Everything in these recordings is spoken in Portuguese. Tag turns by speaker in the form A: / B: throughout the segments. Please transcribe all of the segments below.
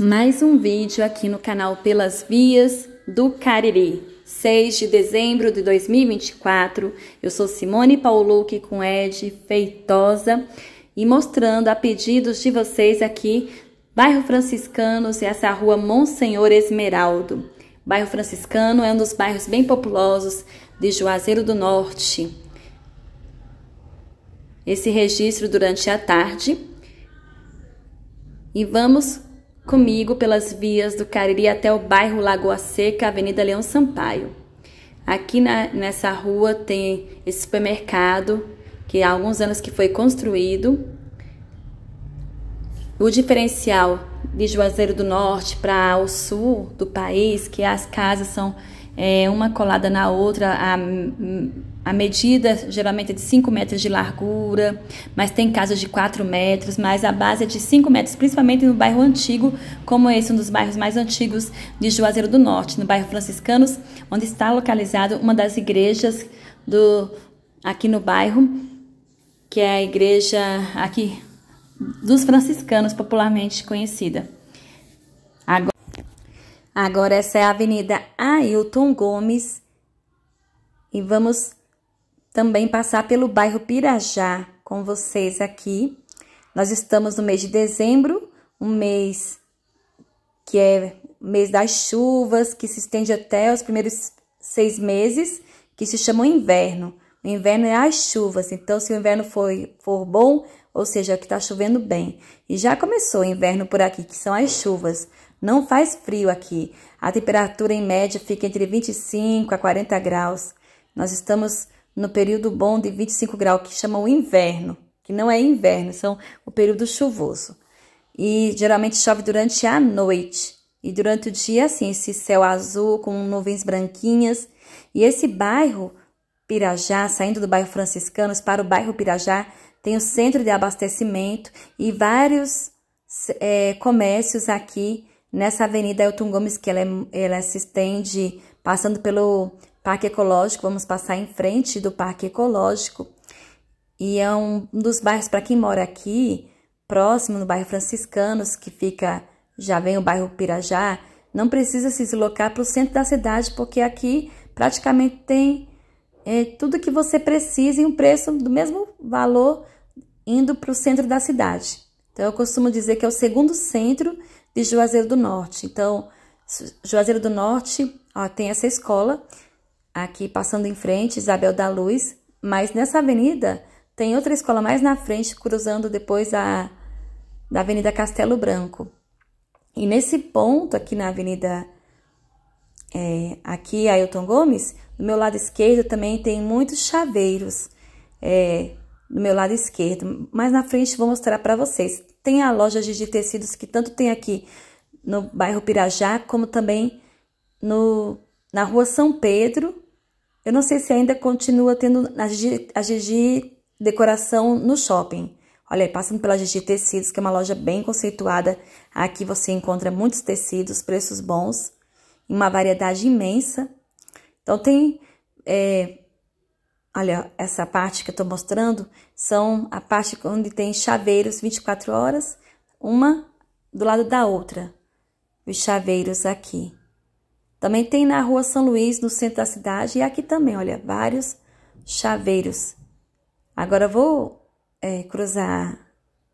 A: Mais um vídeo aqui no canal Pelas Vias do Cariri. 6 de dezembro de 2024, eu sou Simone Paulucci com Ed Feitosa e mostrando a pedidos de vocês aqui, bairro Franciscanos e essa rua Monsenhor Esmeraldo. Bairro Franciscano é um dos bairros bem populosos de Juazeiro do Norte. Esse registro durante a tarde. E vamos comigo pelas vias do Cariri até o bairro Lagoa Seca, Avenida Leão Sampaio. Aqui na, nessa rua tem esse supermercado, que há alguns anos que foi construído. O diferencial de Juazeiro do Norte para o sul do país, que as casas são é, uma colada na outra, a a medida geralmente é de 5 metros de largura, mas tem casos de 4 metros, mas a base é de 5 metros, principalmente no bairro antigo, como esse, um dos bairros mais antigos de Juazeiro do Norte, no bairro Franciscanos, onde está localizado uma das igrejas do aqui no bairro, que é a igreja aqui dos franciscanos, popularmente conhecida. Agora, agora essa é a Avenida Ailton Gomes e vamos também passar pelo bairro Pirajá com vocês aqui. Nós estamos no mês de dezembro, um mês que é mês das chuvas, que se estende até os primeiros seis meses, que se chama inverno. O inverno é as chuvas, então se o inverno for, for bom, ou seja, que está chovendo bem. E já começou o inverno por aqui, que são as chuvas. Não faz frio aqui. A temperatura em média fica entre 25 a 40 graus. Nós estamos no período bom de 25 graus, que chamam inverno, que não é inverno, são o período chuvoso. E geralmente chove durante a noite. E durante o dia, assim, esse céu azul com nuvens branquinhas. E esse bairro Pirajá, saindo do bairro Franciscanos para o bairro Pirajá, tem o centro de abastecimento e vários é, comércios aqui nessa avenida Elton Gomes, que ela, é, ela se estende passando pelo Parque Ecológico, vamos passar em frente do Parque Ecológico. E é um dos bairros, para quem mora aqui, próximo no bairro Franciscanos, que fica, já vem o bairro Pirajá, não precisa se deslocar para o centro da cidade, porque aqui praticamente tem é, tudo que você precisa e um preço do mesmo valor indo para o centro da cidade. Então, eu costumo dizer que é o segundo centro de Juazeiro do Norte. Então, Juazeiro do Norte ó, tem essa escola Aqui passando em frente, Isabel da Luz, mas nessa avenida tem outra escola mais na frente, cruzando depois a da Avenida Castelo Branco. E nesse ponto aqui na Avenida é, aqui Ailton Gomes, do meu lado esquerdo também tem muitos chaveiros. É, do meu lado esquerdo, mas na frente vou mostrar para vocês. Tem a loja de tecidos que tanto tem aqui no bairro Pirajá, como também no, na rua São Pedro, eu não sei se ainda continua tendo a Gigi Decoração no shopping. Olha passando pela Gigi Tecidos, que é uma loja bem conceituada. Aqui você encontra muitos tecidos, preços bons, uma variedade imensa. Então tem, é, olha, essa parte que eu estou mostrando, são a parte onde tem chaveiros 24 horas, uma do lado da outra. Os chaveiros aqui. Também tem na Rua São Luís, no centro da cidade, e aqui também, olha, vários chaveiros. Agora vou é, cruzar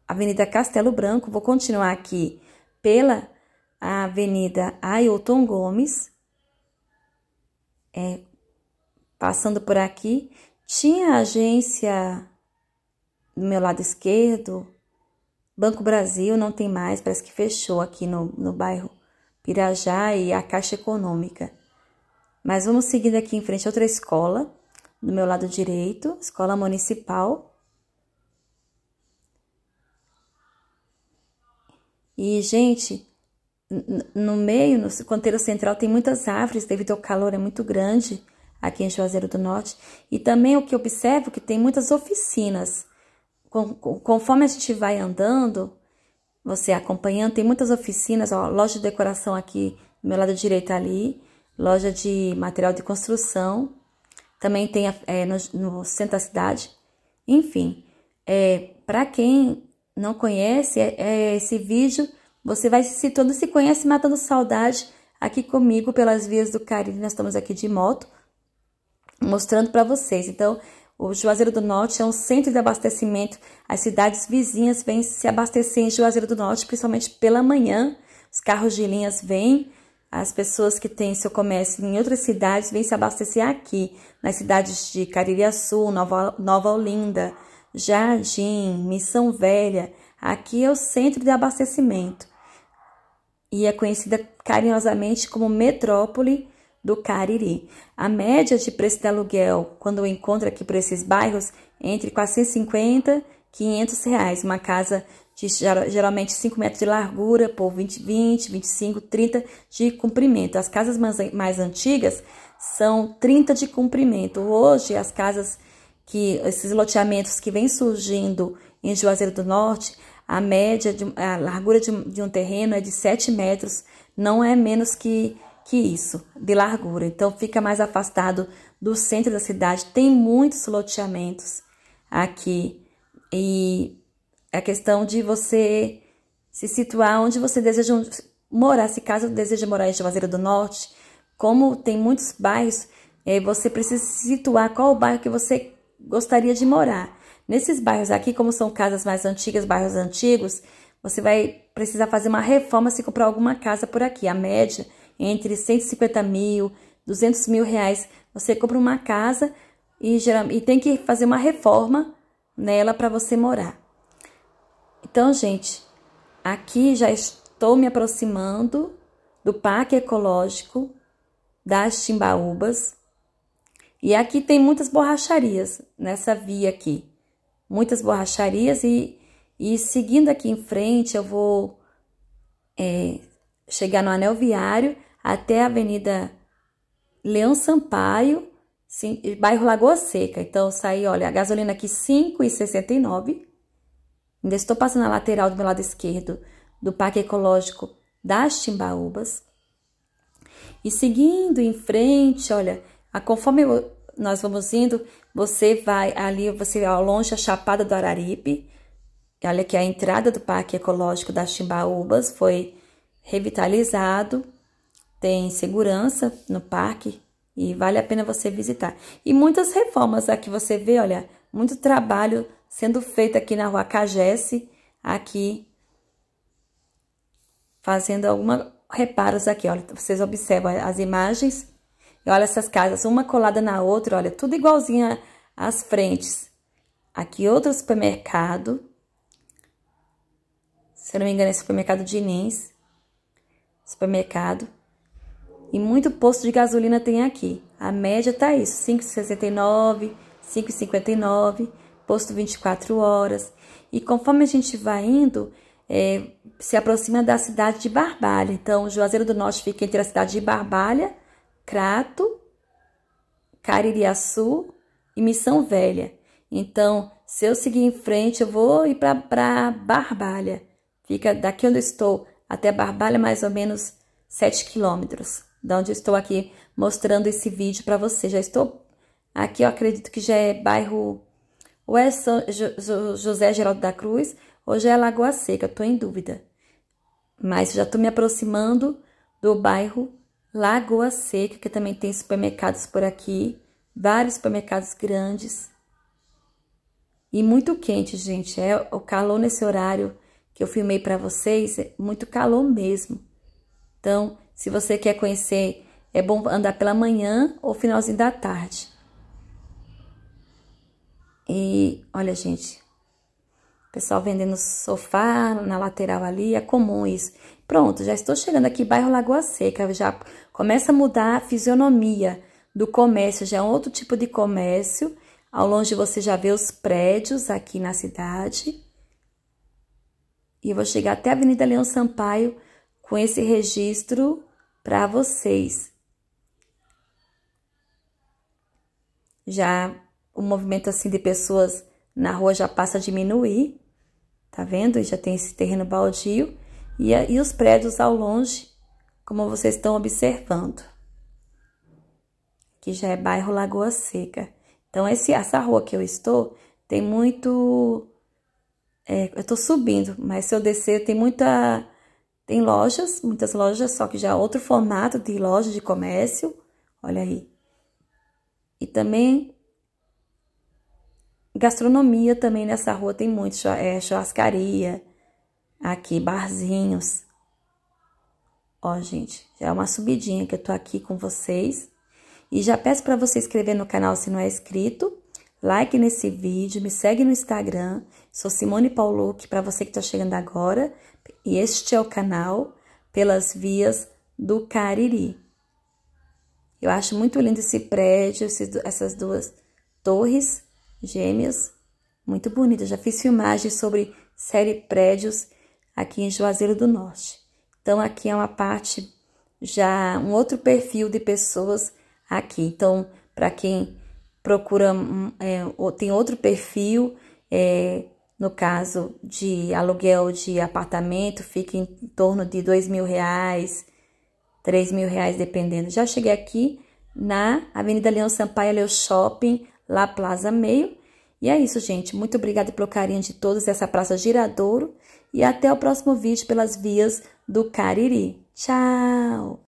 A: a Avenida Castelo Branco, vou continuar aqui pela Avenida Ailton Gomes, é, passando por aqui, tinha agência do meu lado esquerdo, Banco Brasil, não tem mais, parece que fechou aqui no, no bairro Pirajá e a Caixa Econômica. Mas vamos seguindo aqui em frente a outra escola, do meu lado direito, Escola Municipal. E, gente, no meio, no canteiro central, tem muitas árvores, devido ao calor é muito grande aqui em Juazeiro do Norte. E também o que observo é que tem muitas oficinas. Conforme a gente vai andando, você acompanhando. Tem muitas oficinas, ó, loja de decoração aqui do meu lado direito ali, loja de material de construção, também tem é, no, no, centro da cidade. Enfim, é, para quem não conhece é, é, esse vídeo, você vai se todo se conhece matando saudade aqui comigo pelas vias do Cariri. Nós estamos aqui de moto mostrando para vocês. Então, o Juazeiro do Norte é um centro de abastecimento. As cidades vizinhas vêm se abastecer em Juazeiro do Norte, principalmente pela manhã. Os carros de linhas vêm, as pessoas que têm seu comércio em outras cidades vêm se abastecer aqui, nas cidades de Caririaçu, Nova, Nova Olinda, Jardim, Missão Velha. Aqui é o centro de abastecimento e é conhecida carinhosamente como metrópole do Cariri. A média de preço de aluguel, quando eu encontro aqui por esses bairros, é entre 450 e 500 reais. Uma casa de geralmente 5 metros de largura por 20, 20, 25, 30 de comprimento. As casas mais, mais antigas são 30 de comprimento. Hoje, as casas que esses loteamentos que vêm surgindo em Juazeiro do Norte, a média, de, a largura de, de um terreno é de 7 metros, não é menos que que isso, de largura. Então fica mais afastado do centro da cidade. Tem muitos loteamentos aqui e a questão de você se situar onde você deseja morar. Se caso deseja morar em Juazeiro do Norte, como tem muitos bairros, eh, você precisa se situar qual o bairro que você gostaria de morar. Nesses bairros aqui, como são casas mais antigas, bairros antigos, você vai precisar fazer uma reforma se comprar alguma casa por aqui. A média entre 150 mil, 200 mil reais, você compra uma casa e, e tem que fazer uma reforma nela para você morar. Então, gente, aqui já estou me aproximando do Parque Ecológico das Timbaúbas. E aqui tem muitas borracharias nessa via aqui. Muitas borracharias e, e seguindo aqui em frente eu vou é, chegar no anel viário até a Avenida Leão Sampaio, sim, bairro Lagoa Seca. Então, saí, olha, a gasolina aqui 5,69. Ainda estou passando na lateral do meu lado esquerdo do Parque Ecológico das Timbaúbas. E seguindo em frente, olha, a, conforme eu, nós vamos indo, você vai ali, você ao longe a Chapada do Araripe. Olha que a entrada do Parque Ecológico das Timbaúbas foi revitalizado, tem segurança no parque e vale a pena você visitar. E muitas reformas aqui você vê, olha, muito trabalho sendo feito aqui na rua Cagesse, aqui fazendo alguma reparos aqui, olha, vocês observam as imagens. E olha essas casas, uma colada na outra, olha, tudo igualzinha as frentes. Aqui outro supermercado. Se eu não me engano, é supermercado Nins supermercado. E muito posto de gasolina tem aqui. A média tá isso, 5,69, 5,59, posto 24 horas. E conforme a gente vai indo, é, se aproxima da cidade de Barbalha. Então, Juazeiro do Norte fica entre a cidade de Barbalha, Crato, Caririaçu e Missão Velha. Então, se eu seguir em frente, eu vou ir para Barbalha. Fica daqui onde eu estou, até Barbalha, é mais ou menos 7 quilômetros, da onde eu estou aqui mostrando esse vídeo para você. Já estou aqui, eu acredito que já é bairro ou é São José Geraldo da Cruz ou já é Lagoa Seca, estou em dúvida. Mas já estou me aproximando do bairro Lagoa Seca, que também tem supermercados por aqui, vários supermercados grandes. E muito quente, gente, é o calor nesse horário que eu filmei para vocês, é muito calor mesmo. Então, se você quer conhecer, é bom andar pela manhã ou finalzinho da tarde. E olha, gente, pessoal vendendo sofá na lateral ali, é comum isso. Pronto, já estou chegando aqui, bairro Lagoa Seca, já começa a mudar a fisionomia do comércio, já é um outro tipo de comércio. Ao longe você já vê os prédios aqui na cidade. E eu vou chegar até a Avenida Leão Sampaio com esse registro para vocês. Já o movimento assim de pessoas na rua já passa a diminuir, tá vendo? E já tem esse terreno baldio e, e os prédios ao longe, como vocês estão observando. Aqui já é bairro Lagoa Seca. Então, esse, essa rua que eu estou tem muito é, eu tô subindo, mas se eu descer, tem muita. Tem lojas, muitas lojas, só que já é outro formato de loja de comércio. Olha aí. E também gastronomia também nessa rua tem muito, é, churrascaria, aqui barzinhos. Ó, gente, já é uma subidinha que eu tô aqui com vocês. E já peço para você inscrever no canal se não é inscrito like nesse vídeo, me segue no Instagram. Sou Simone Pauluc, para você que está chegando agora. E este é o canal Pelas Vias do Cariri. Eu acho muito lindo esse prédio, essas duas torres gêmeas. Muito bonito. já fiz filmagens sobre série prédios aqui em Juazeiro do Norte. Então, aqui é uma parte, já um outro perfil de pessoas aqui. Então, para quem procura, hum, é, tem outro perfil, é, no caso de aluguel de apartamento, fica em torno de dois mil reais, três mil reais, dependendo. Já cheguei aqui na Avenida Leão Sampaio, Leo Shopping, lá Plaza Meio. E é isso, gente. Muito obrigada pelo carinho de todos, essa Praça Giradouro. E até o próximo vídeo pelas vias do Cariri. Tchau!